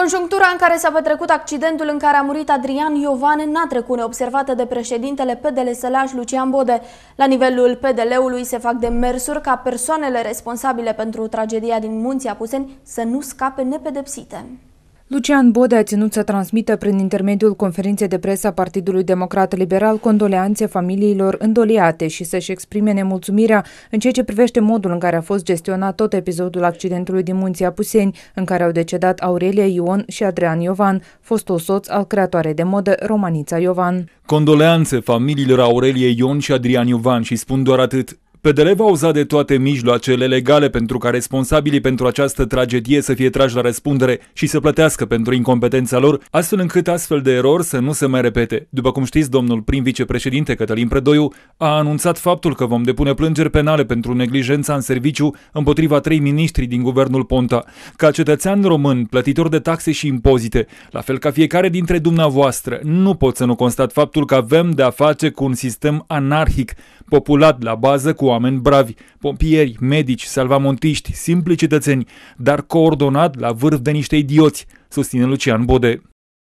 Conjunctura în care s-a petrecut accidentul în care a murit Adrian Iovan n-a trecut neobservată de președintele PDL Sălaș Lucian Bode. La nivelul PDL-ului se fac demersuri ca persoanele responsabile pentru tragedia din Munții Apuseni să nu scape nepedepsite. Lucian Bode a ținut să transmită prin intermediul conferinței de presă a Partidului Democrat Liberal condoleanțe familiilor îndoliate și să-și exprime nemulțumirea în ceea ce privește modul în care a fost gestionat tot episodul accidentului din Munții Apuseni, în care au decedat Aurelia Ion și Adrian Iovan, fostul soț al creatoarei de modă Romanița Iovan. Condoleanțe familiilor Aurelie Ion și Adrian Iovan și spun doar atât, PDL va uza de toate mijloacele legale pentru ca responsabilii pentru această tragedie să fie trași la răspundere și să plătească pentru incompetența lor, astfel încât astfel de erori să nu se mai repete. După cum știți, domnul prim-vicepreședinte Cătălin Predoiu a anunțat faptul că vom depune plângeri penale pentru neglijența în serviciu împotriva trei miniștri din guvernul Ponta. Ca cetățean român, plătitor de taxe și impozite, la fel ca fiecare dintre dumneavoastră, nu pot să nu constat faptul că avem de a face cu un sistem anarhic populat la bază cu oameni bravi, pompieri, medici, salvamontiști, simpli cetățeni, dar coordonat la vârf de niște idioți, susține Lucian Bode.